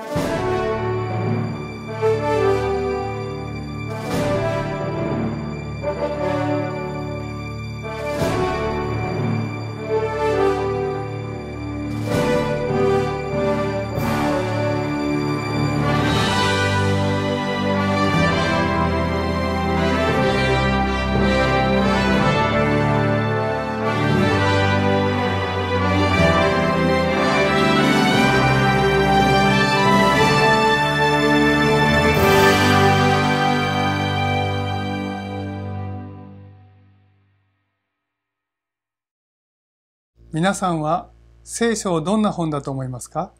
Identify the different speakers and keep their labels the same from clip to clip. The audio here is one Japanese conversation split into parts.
Speaker 1: Thank you. 皆さんは聖書をどんな本だと思いますか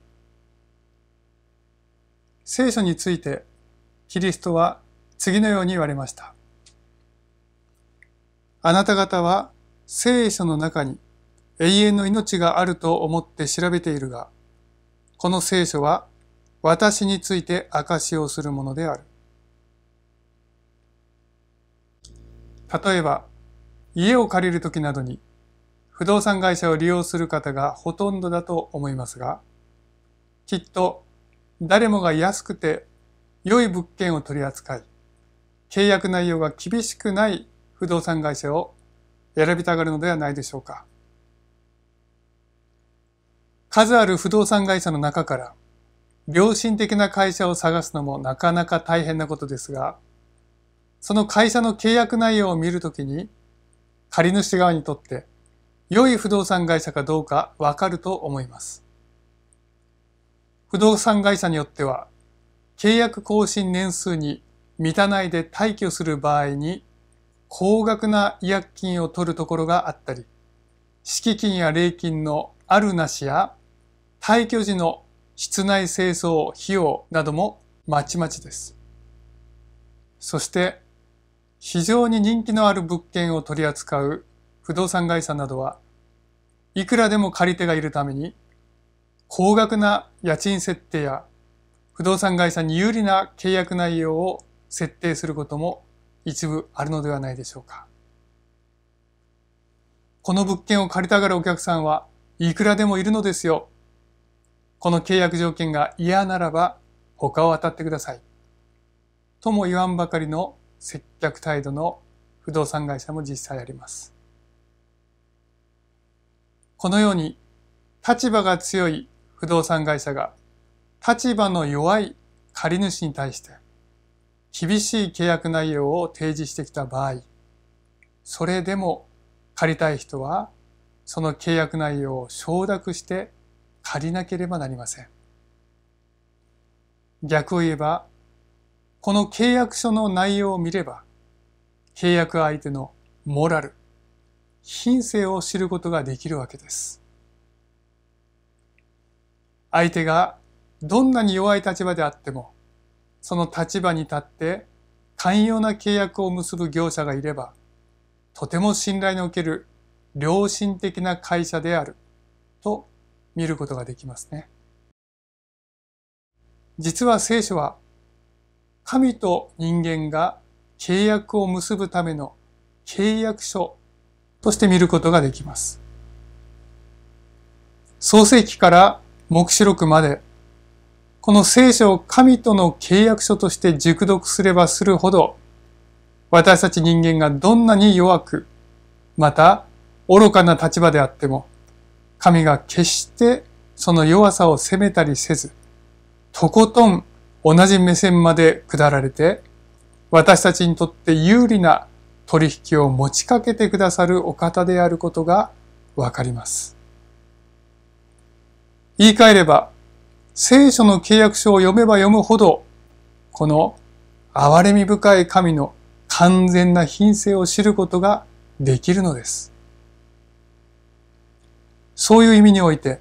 Speaker 1: 聖書についてキリストは次のように言われました。あなた方は聖書の中に永遠の命があると思って調べているが、この聖書は私について証しをするものである。例えば、家を借りるときなどに不動産会社を利用する方がほとんどだと思いますが、きっと誰もが安くて良い物件を取り扱い、契約内容が厳しくない不動産会社を選びたがるのではないでしょうか。数ある不動産会社の中から、良心的な会社を探すのもなかなか大変なことですが、その会社の契約内容を見るときに、借り主側にとって良い不動産会社かどうかわかると思います。不動産会社によっては、契約更新年数に満たないで退去する場合に、高額な違約金を取るところがあったり、敷金や礼金のあるなしや、退去時の室内清掃費用などもまちまちです。そして、非常に人気のある物件を取り扱う不動産会社などはいくらでも借り手がいるために高額な家賃設定や不動産会社に有利な契約内容を設定することも一部あるのではないでしょうか。この物件を借りたがるお客さんはいくらでもいるのですよ。この契約条件が嫌ならば他を当たってください。とも言わんばかりの接客態度の不動産会社も実際あります。このように立場が強い不動産会社が立場の弱い借主に対して厳しい契約内容を提示してきた場合、それでも借りたい人はその契約内容を承諾して借りなければなりません。逆を言えば、この契約書の内容を見れば、契約相手のモラル、品性を知ることができるわけです。相手がどんなに弱い立場であっても、その立場に立って寛容な契約を結ぶ業者がいれば、とても信頼のおける良心的な会社であると見ることができますね。実は聖書は、神と人間が契約を結ぶための契約書として見ることができます。創世記から黙示録まで、この聖書を神との契約書として熟読すればするほど、私たち人間がどんなに弱く、また愚かな立場であっても、神が決してその弱さを責めたりせず、とことん同じ目線まで下られて、私たちにとって有利な取引を持ちかけてくださるお方であることがわかります。言い換えれば、聖書の契約書を読めば読むほど、この憐れみ深い神の完全な品性を知ることができるのです。そういう意味において、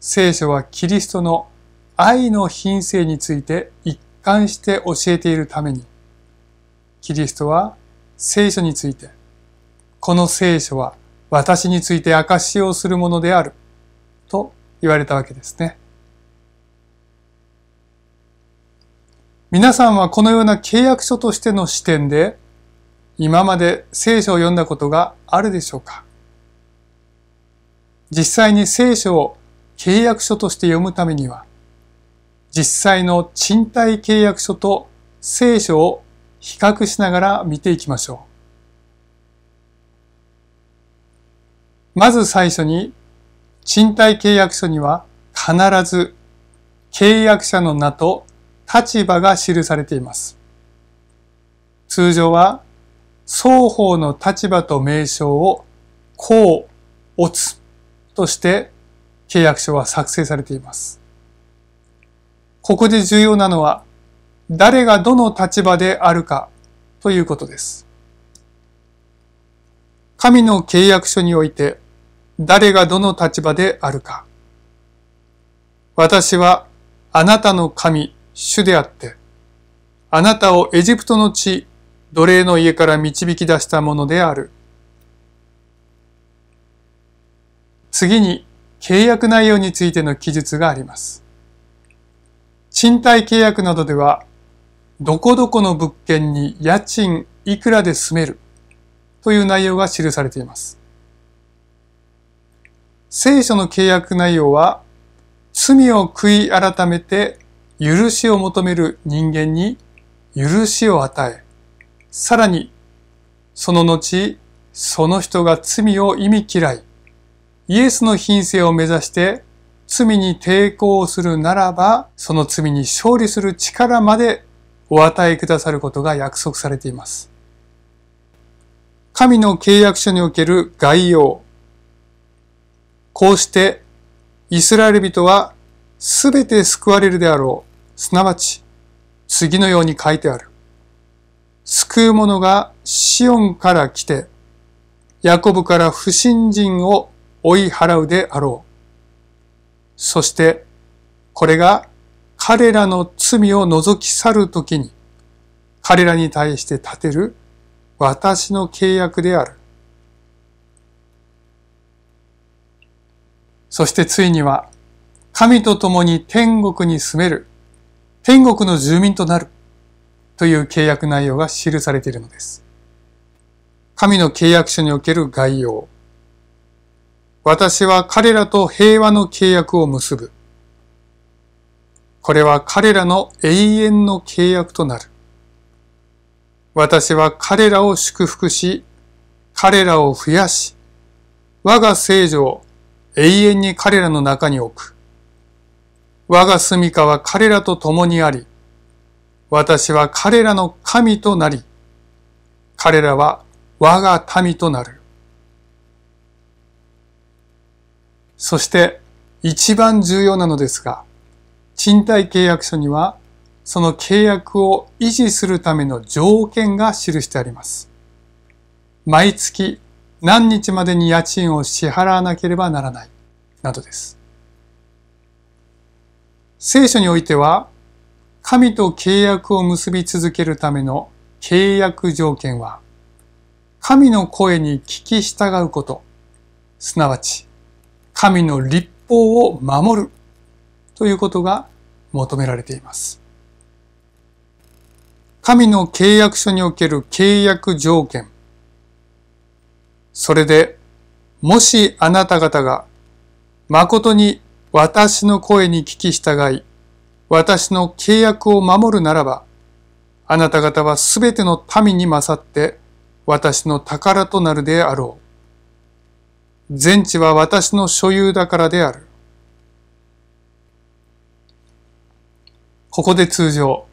Speaker 1: 聖書はキリストの愛の品性について一貫して教えているために、キリストは聖書について、この聖書は私について証しをするものであると言われたわけですね。皆さんはこのような契約書としての視点で今まで聖書を読んだことがあるでしょうか実際に聖書を契約書として読むためには実際の賃貸契約書と聖書を比較しながら見ていきましょう。まず最初に、賃貸契約書には必ず契約者の名と立場が記されています。通常は双方の立場と名称をこう、おつとして契約書は作成されています。ここで重要なのは誰がどの立場であるかということです。神の契約書において誰がどの立場であるか。私はあなたの神、主であって、あなたをエジプトの地、奴隷の家から導き出したものである。次に契約内容についての記述があります。賃貸契約などではどこどこの物件に家賃いくらで住めるという内容が記されています。聖書の契約内容は、罪を悔い改めて許しを求める人間に許しを与え、さらに、その後、その人が罪を意味嫌い、イエスの品性を目指して罪に抵抗するならば、その罪に勝利する力までお与えくださることが約束されています。神の契約書における概要。こうして、イスラエル人はすべて救われるであろう。すなわち、次のように書いてある。救う者がシオンから来て、ヤコブから不信人を追い払うであろう。そして、これが彼らの罪を除き去るときに、彼らに対して立てる私の契約である。そしてついには、神と共に天国に住める、天国の住民となる、という契約内容が記されているのです。神の契約書における概要。私は彼らと平和の契約を結ぶ。これは彼らの永遠の契約となる。私は彼らを祝福し、彼らを増やし、我が聖女を永遠に彼らの中に置く。我が住処は彼らと共にあり、私は彼らの神となり、彼らは我が民となる。そして一番重要なのですが、賃貸契約書には、その契約を維持するための条件が記してあります。毎月何日までに家賃を支払わなければならない、などです。聖書においては、神と契約を結び続けるための契約条件は、神の声に聞き従うこと、すなわち、神の立法を守るということが求められています。神の契約書における契約条件。それで、もしあなた方が誠に私の声に聞き従い、私の契約を守るならば、あなた方はすべての民に勝って私の宝となるであろう。全地は私の所有だからである。ここで通常、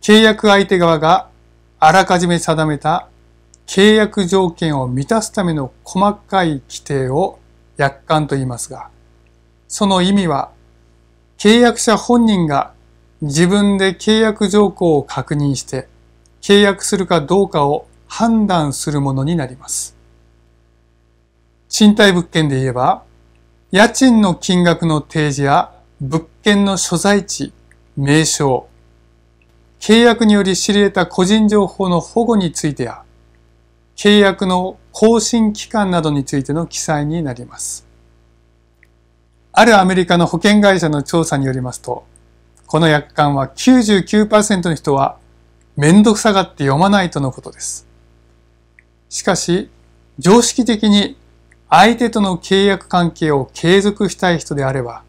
Speaker 1: 契約相手側があらかじめ定めた契約条件を満たすための細かい規定を約款と言いますが、その意味は、契約者本人が自分で契約条項を確認して、契約するかどうかを判断するものになります。賃貸物件で言えば、家賃の金額の提示や物件の所在地、名称、契約により知り得た個人情報の保護についてや、契約の更新期間などについての記載になります。あるアメリカの保険会社の調査によりますと、この約款は99%の人は面倒くさがって読まないとのことです。しかし、常識的に相手との契約関係を継続したい人であれば、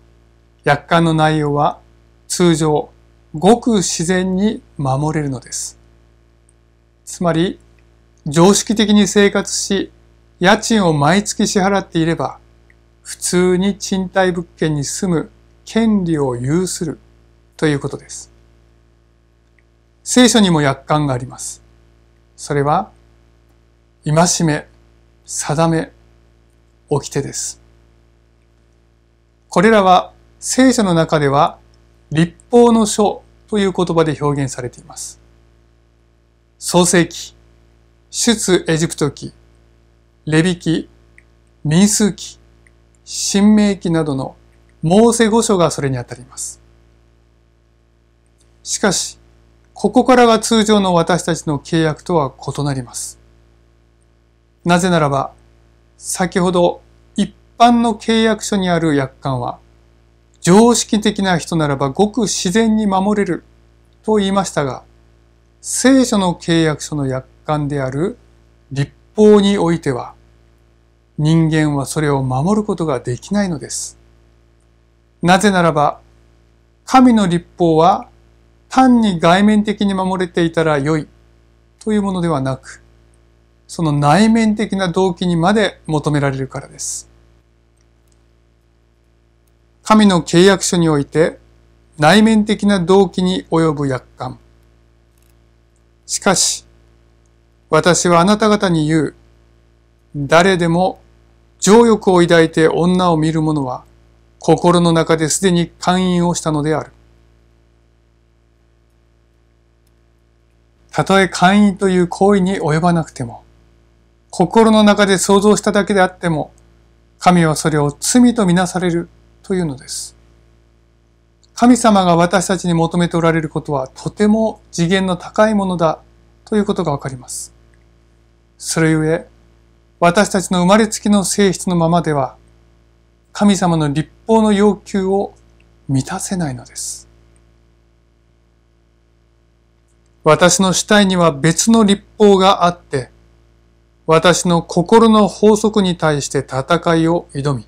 Speaker 1: 約款の内容は通常ごく自然に守れるのです。つまり常識的に生活し家賃を毎月支払っていれば普通に賃貸物件に住む権利を有するということです。聖書にも約款があります。それは、戒め、定め、掟です。これらは聖書の中では立法の書という言葉で表現されています。創世記、出エジプト記、レビ記、民数記、新明記などのモーセ語書がそれにあたります。しかし、ここからが通常の私たちの契約とは異なります。なぜならば、先ほど一般の契約書にある約款は、常識的な人ならばごく自然に守れると言いましたが、聖書の契約書の約款である立法においては、人間はそれを守ることができないのです。なぜならば、神の立法は単に外面的に守れていたら良いというものではなく、その内面的な動機にまで求められるからです。神の契約書において内面的な動機に及ぶ約款。しかし、私はあなた方に言う、誰でも情欲を抱いて女を見る者は心の中ですでに勧誘をしたのである。たとえ勧誘という行為に及ばなくても、心の中で想像しただけであっても、神はそれを罪とみなされるというのです。神様が私たちに求めておられることはとても次元の高いものだということがわかります。それゆえ、私たちの生まれつきの性質のままでは、神様の立法の要求を満たせないのです。私の主体には別の立法があって、私の心の法則に対して戦いを挑み、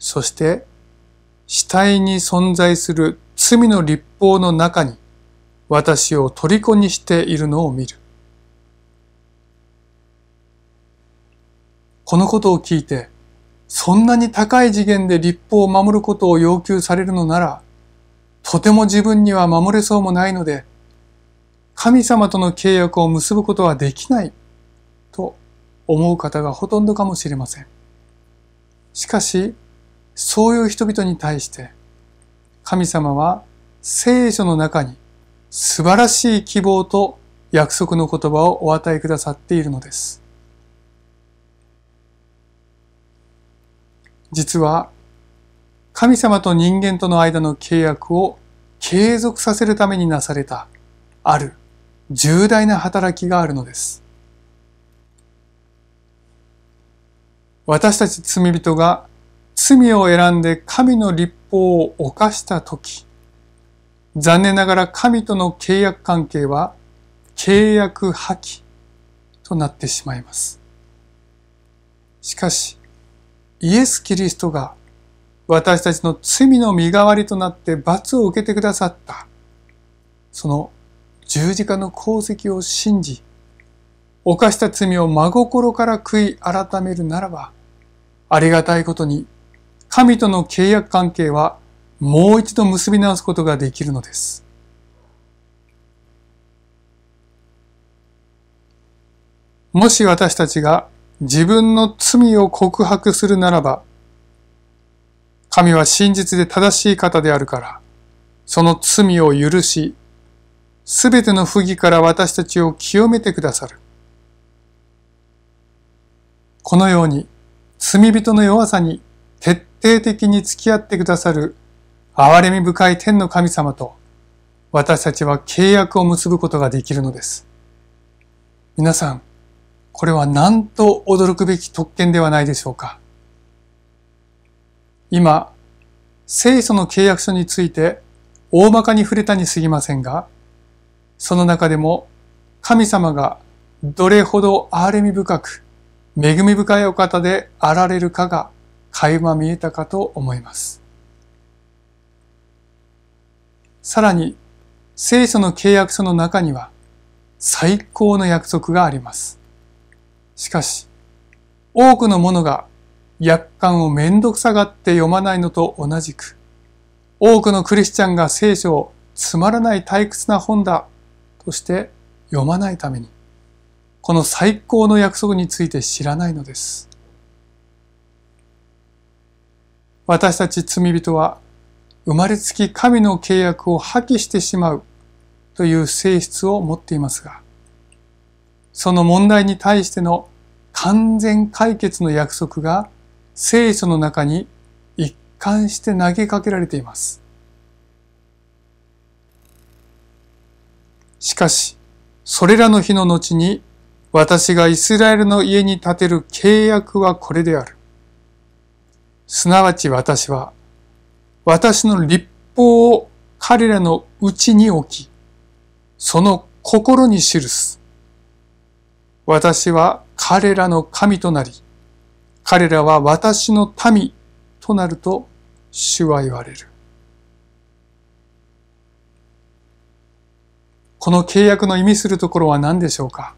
Speaker 1: そして死体に存在する罪の立法の中に私を虜にしているのを見る。このことを聞いて、そんなに高い次元で立法を守ることを要求されるのなら、とても自分には守れそうもないので、神様との契約を結ぶことはできない、と思う方がほとんどかもしれません。しかし、そういう人々に対して、神様は聖書の中に素晴らしい希望と約束の言葉をお与えくださっているのです。実は、神様と人間との間の契約を継続させるためになされた、ある重大な働きがあるのです。私たち罪人が罪を選んで神の立法を犯した時、残念ながら神との契約関係は契約破棄となってしまいます。しかし、イエス・キリストが私たちの罪の身代わりとなって罰を受けてくださった、その十字架の功績を信じ、犯した罪を真心から悔い改めるならば、ありがたいことに神との契約関係はもう一度結び直すことができるのです。もし私たちが自分の罪を告白するならば、神は真実で正しい方であるから、その罪を許し、すべての不義から私たちを清めてくださる。このように、罪人の弱さに徹底的に付き合ってくださる憐れみ深い天の神様と私たちは契約を結ぶことができるのです。皆さん、これはなんと驚くべき特権ではないでしょうか。今、聖書の契約書について大まかに触れたにすぎませんが、その中でも神様がどれほど憐れみ深く、恵み深いお方であられるかが垣間見えたかと思います。さらに、聖書の契約書の中には最高の約束があります。しかし、多くの者が約款をめんどくさがって読まないのと同じく、多くのクリスチャンが聖書をつまらない退屈な本だとして読まないために、この最高の約束について知らないのです。私たち罪人は生まれつき神の契約を破棄してしまうという性質を持っていますが、その問題に対しての完全解決の約束が聖書の中に一貫して投げかけられています。しかし、それらの日の後に、私がイスラエルの家に建てる契約はこれである。すなわち私は、私の立法を彼らのうちに置き、その心に記す。私は彼らの神となり、彼らは私の民となると主は言われる。この契約の意味するところは何でしょうか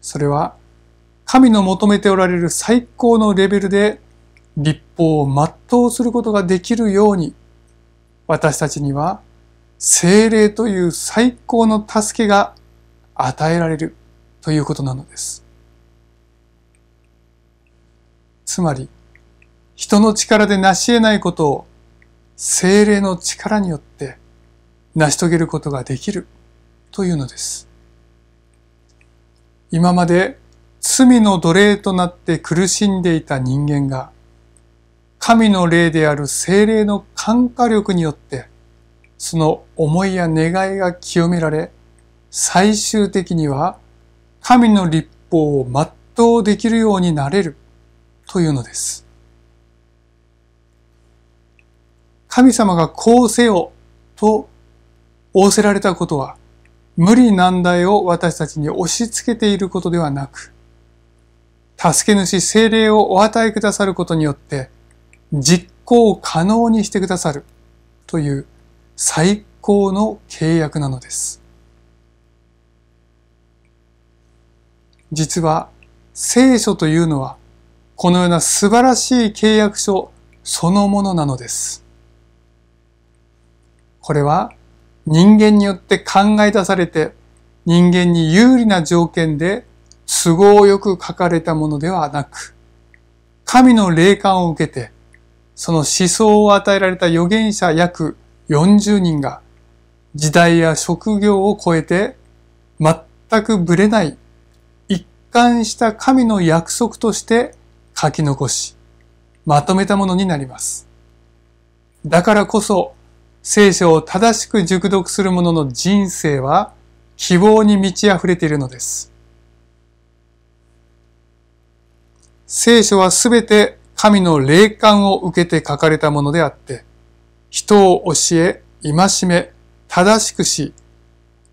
Speaker 1: それは神の求めておられる最高のレベルで立法を全うすることができるように、私たちには精霊という最高の助けが与えられるということなのです。つまり、人の力で成し得ないことを精霊の力によって成し遂げることができるというのです。今まで罪の奴隷となって苦しんでいた人間が神の霊である精霊の感化力によって、その思いや願いが清められ、最終的には神の立法を全うできるようになれるというのです。神様がこうせよと仰せられたことは、無理難題を私たちに押し付けていることではなく、助け主精霊をお与えくださることによって、実行可能にしてくださるという最高の契約なのです。実は聖書というのはこのような素晴らしい契約書そのものなのです。これは人間によって考え出されて人間に有利な条件で都合よく書かれたものではなく、神の霊感を受けてその思想を与えられた預言者約40人が時代や職業を超えて全くぶれない一貫した神の約束として書き残し、まとめたものになります。だからこそ聖書を正しく熟読する者の人生は希望に満ち溢れているのです。聖書はすべて神の霊感を受けて書かれたものであって、人を教え、戒め、正しくし、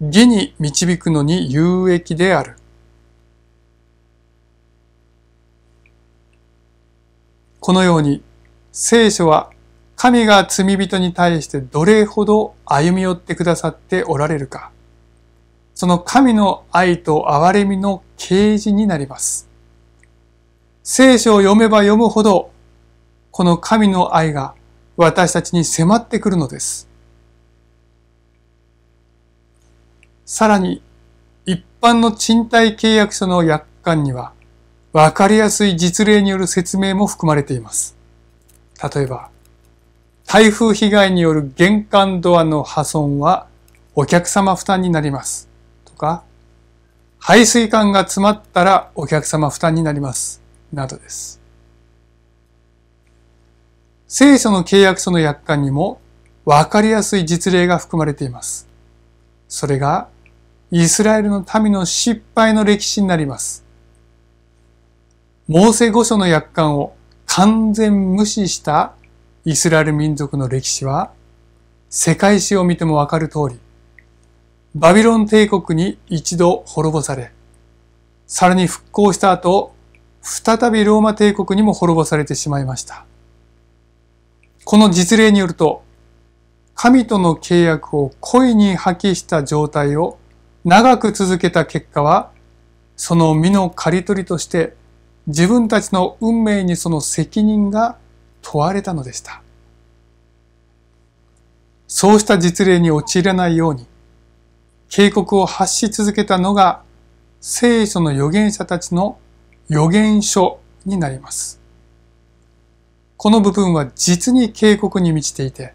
Speaker 1: 義に導くのに有益である。このように、聖書は神が罪人に対してどれほど歩み寄ってくださっておられるか、その神の愛と憐れみの啓示になります。聖書を読めば読むほど、この神の愛が私たちに迫ってくるのです。さらに、一般の賃貸契約書の約款には、わかりやすい実例による説明も含まれています。例えば、台風被害による玄関ドアの破損はお客様負担になります。とか、排水管が詰まったらお客様負担になります。などです。聖書の契約書の約款にも分かりやすい実例が含まれています。それがイスラエルの民の失敗の歴史になります。モーセ御書の約款を完全無視したイスラエル民族の歴史は世界史を見てもわかる通り、バビロン帝国に一度滅ぼされ、さらに復興した後、再びローマ帝国にも滅ぼされてしまいました。この実例によると、神との契約を故意に破棄した状態を長く続けた結果は、その身の刈り取りとして自分たちの運命にその責任が問われたのでした。そうした実例に陥らないように、警告を発し続けたのが聖書の預言者たちの預言書になります。この部分は実に警告に満ちていて、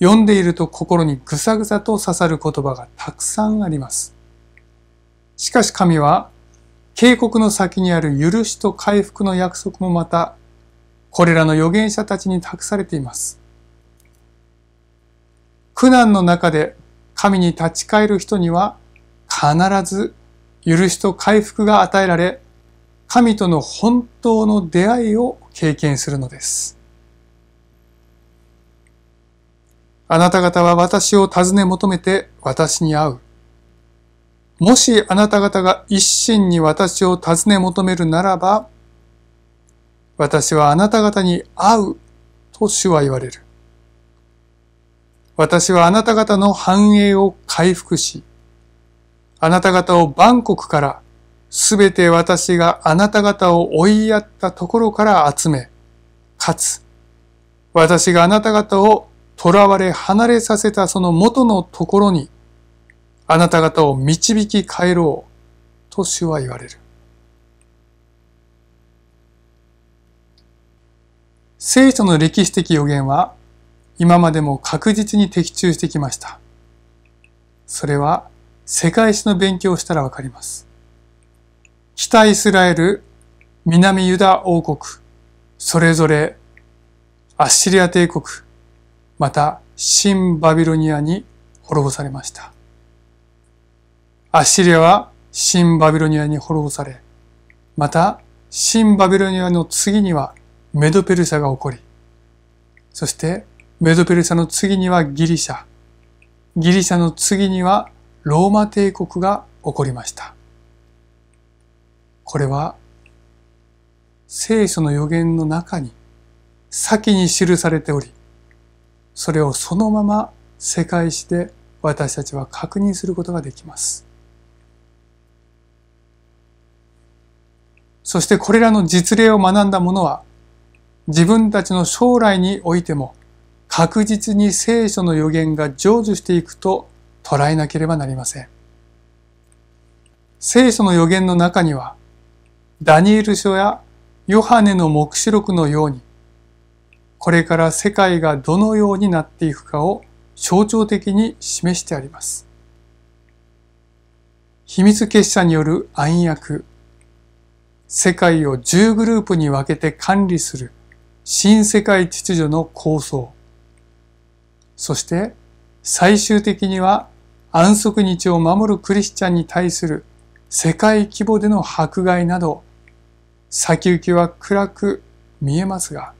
Speaker 1: 読んでいると心にぐさぐさと刺さる言葉がたくさんあります。しかし神は、警告の先にある許しと回復の約束もまた、これらの預言者たちに託されています。苦難の中で神に立ち返る人には必ず許しと回復が与えられ、神との本当の出会いを経験するのです。あなた方は私を尋ね求めて私に会う。もしあなた方が一心に私を尋ね求めるならば、私はあなた方に会うと主は言われる。私はあなた方の繁栄を回復し、あなた方を万国からすべて私があなた方を追いやったところから集め、かつ、私があなた方を囚われ離れさせたその元のところに、あなた方を導き帰ろう、と主は言われる。聖書の歴史的予言は、今までも確実に的中してきました。それは、世界史の勉強をしたらわかります。北イスラエル、南ユダ王国、それぞれアッシリア帝国、また新バビロニアに滅ぼされました。アッシリアは新バビロニアに滅ぼされ、また新バビロニアの次にはメドペルシャが起こり、そしてメドペルシャの次にはギリシャ、ギリシャの次にはローマ帝国が起こりました。これは聖書の予言の中に先に記されており、それをそのまま世界史で私たちは確認することができます。そしてこれらの実例を学んだ者は自分たちの将来においても確実に聖書の予言が成就していくと捉えなければなりません。聖書の予言の中にはダニエル書やヨハネの黙示録のように、これから世界がどのようになっていくかを象徴的に示してあります。秘密結社による暗躍、世界を10グループに分けて管理する新世界秩序の構想、そして最終的には安息日を守るクリスチャンに対する世界規模での迫害など先行きは暗く見えますが、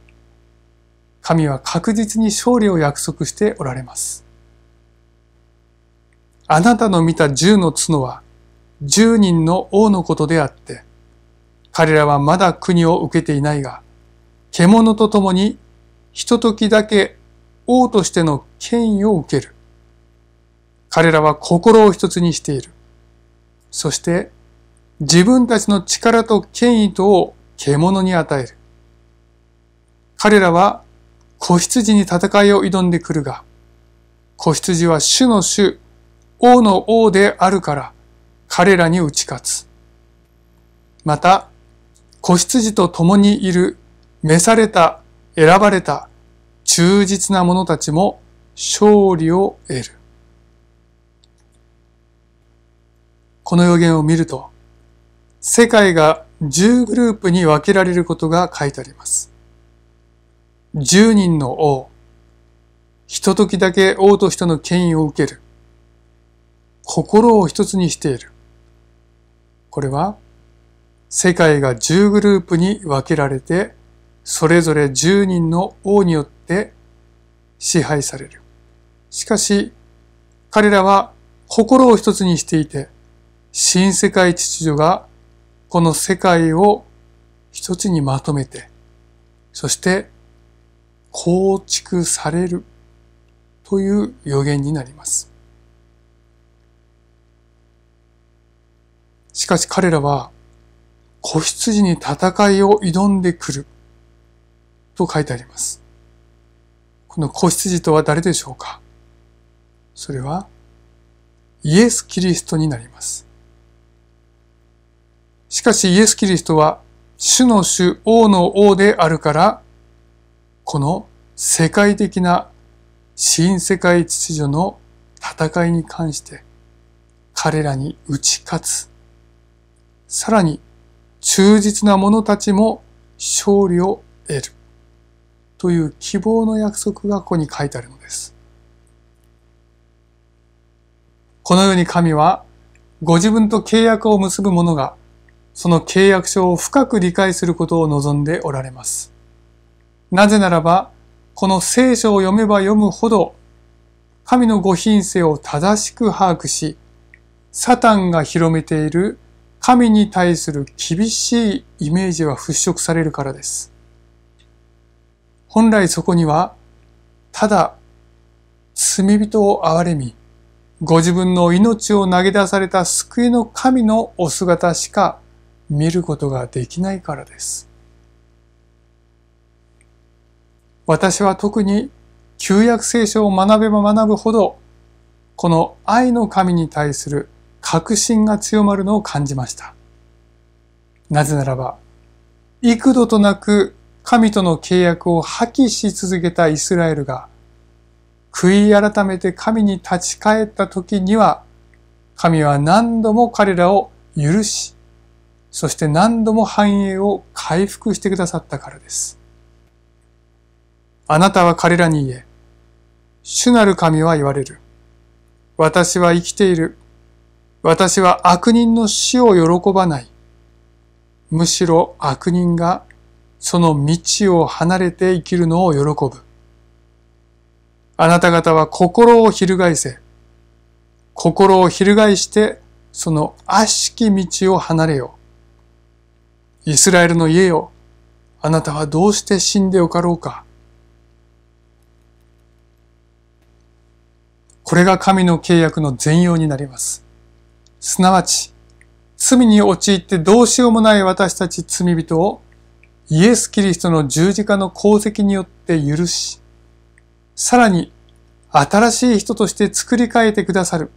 Speaker 1: 神は確実に勝利を約束しておられます。あなたの見た十の角は十人の王のことであって、彼らはまだ国を受けていないが、獣と共にひとだけ王としての権威を受ける。彼らは心を一つにしている。そして自分たちの力と権威とを獣に与える。彼らは子羊に戦いを挑んでくるが、子羊は主の主、王の王であるから、彼らに打ち勝つ。また、子羊と共にいる、召された、選ばれた、忠実な者たちも勝利を得る。この予言を見ると、世界が10グループに分けられることが書いてあります。10人の王、ひとだけ王としての権威を受ける、心を一つにしている。これは世界が10グループに分けられて、それぞれ10人の王によって支配される。しかし、彼らは心を一つにしていて、新世界秩序がこの世界を一つにまとめて、そして構築されるという予言になります。しかし彼らは、子羊に戦いを挑んでくると書いてあります。この子羊とは誰でしょうかそれはイエス・キリストになります。しかしイエス・キリストは、主の主、王の王であるから、この世界的な新世界秩序の戦いに関して、彼らに打ち勝つ。さらに、忠実な者たちも勝利を得る。という希望の約束がここに書いてあるのです。このように神は、ご自分と契約を結ぶ者がその契約書を深く理解することを望んでおられます。なぜならば、この聖書を読めば読むほど、神のご品性を正しく把握し、サタンが広めている神に対する厳しいイメージは払拭されるからです。本来そこには、ただ、罪人を憐れみ、ご自分の命を投げ出された救いの神のお姿しか見ることができないからです。私は特に旧約聖書を学べば学ぶほど、この愛の神に対する確信が強まるのを感じました。なぜならば、幾度となく神との契約を破棄し続けたイスラエルが、悔い改めて神に立ち返った時には、神は何度も彼らを許し、そして何度も繁栄を回復してくださったからです。あなたは彼らに言え、主なる神は言われる。私は生きている。私は悪人の死を喜ばない。むしろ悪人がその道を離れて生きるのを喜ぶ。あなた方は心を翻せ、心を翻してその悪しき道を離れよう。イスラエルの家よ、あなたはどうして死んでよかろうか。これが神の契約の全容になります。すなわち、罪に陥ってどうしようもない私たち罪人をイエス・キリストの十字架の功績によって許し、さらに新しい人として作り変えてくださる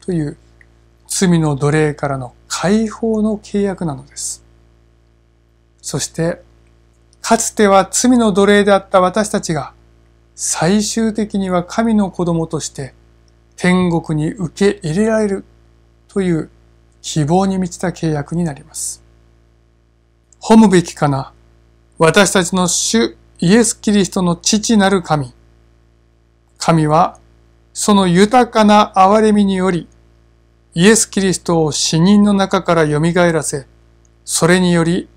Speaker 1: という罪の奴隷からの解放の契約なのです。そして、かつては罪の奴隷であった私たちが、最終的には神の子供として天国に受け入れられるという希望に満ちた契約になります。褒むべきかな私たちの主イエス・キリストの父なる神。神はその豊かな憐れみによりイエス・キリストを死人の中から蘇らせ、それにより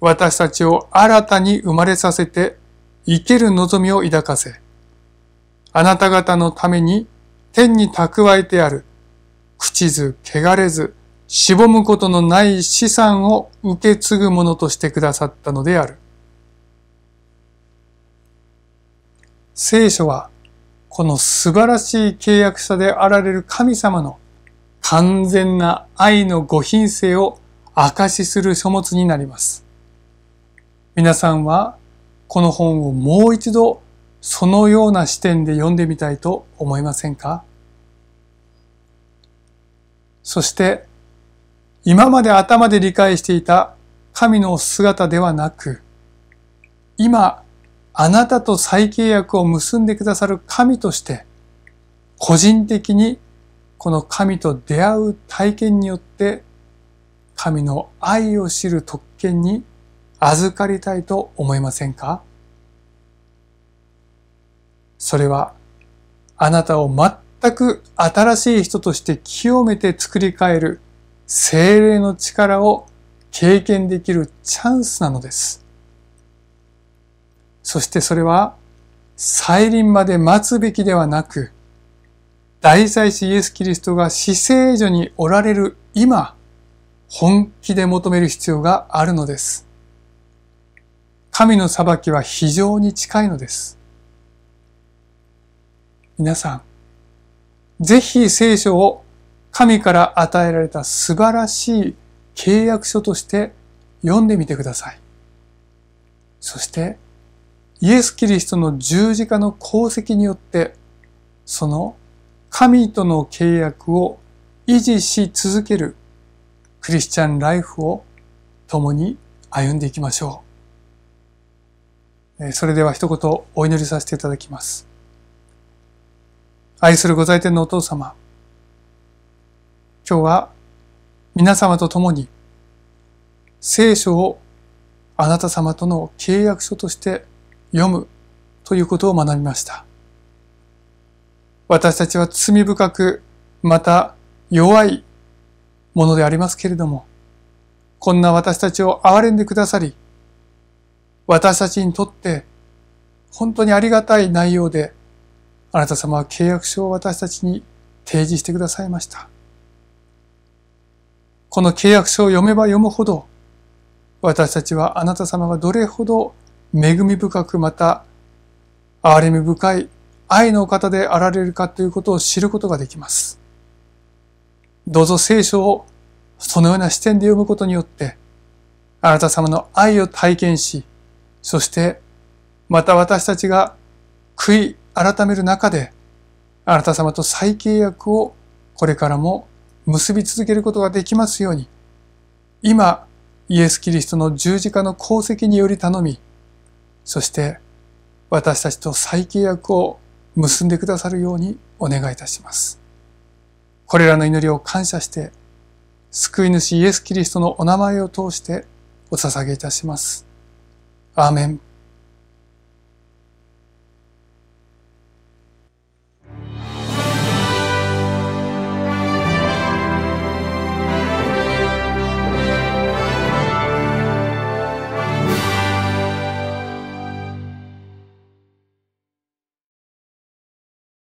Speaker 1: 私たちを新たに生まれさせて生ける望みを抱かせ、あなた方のために天に蓄えてある、朽ちず、汚れず、しぼむことのない資産を受け継ぐものとしてくださったのである。聖書は、この素晴らしい契約者であられる神様の完全な愛のご品性を証しする書物になります。皆さんはこの本をもう一度そのような視点で読んでみたいと思いませんかそして今まで頭で理解していた神の姿ではなく今あなたと再契約を結んでくださる神として個人的にこの神と出会う体験によって神の愛を知る特権に預かりたいと思いませんかそれはあなたを全く新しい人として清めて作り変える精霊の力を経験できるチャンスなのです。そしてそれは再臨まで待つべきではなく、大祭司イエス・キリストが死聖所におられる今、本気で求める必要があるのです。神の裁きは非常に近いのです。皆さん、ぜひ聖書を神から与えられた素晴らしい契約書として読んでみてください。そして、イエス・キリストの十字架の功績によって、その神との契約を維持し続けるクリスチャンライフを共に歩んでいきましょう。それでは一言お祈りさせていただきます。愛するご在天のお父様、今日は皆様と共に聖書をあなた様との契約書として読むということを学びました。私たちは罪深く、また弱いものでありますけれども、こんな私たちを憐れんでくださり、私たちにとって本当にありがたい内容であなた様は契約書を私たちに提示してくださいました。この契約書を読めば読むほど私たちはあなた様がどれほど恵み深くまた憐れみ深い愛のお方であられるかということを知ることができます。どうぞ聖書をそのような視点で読むことによってあなた様の愛を体験しそしてまた私たちが悔い改める中であなた様と再契約をこれからも結び続けることができますように今イエス・キリストの十字架の功績により頼みそして私たちと再契約を結んでくださるようにお願いいたします。これらの祈りを感謝して救い主イエス・キリストのお名前を通してお捧げいたします。アーメン。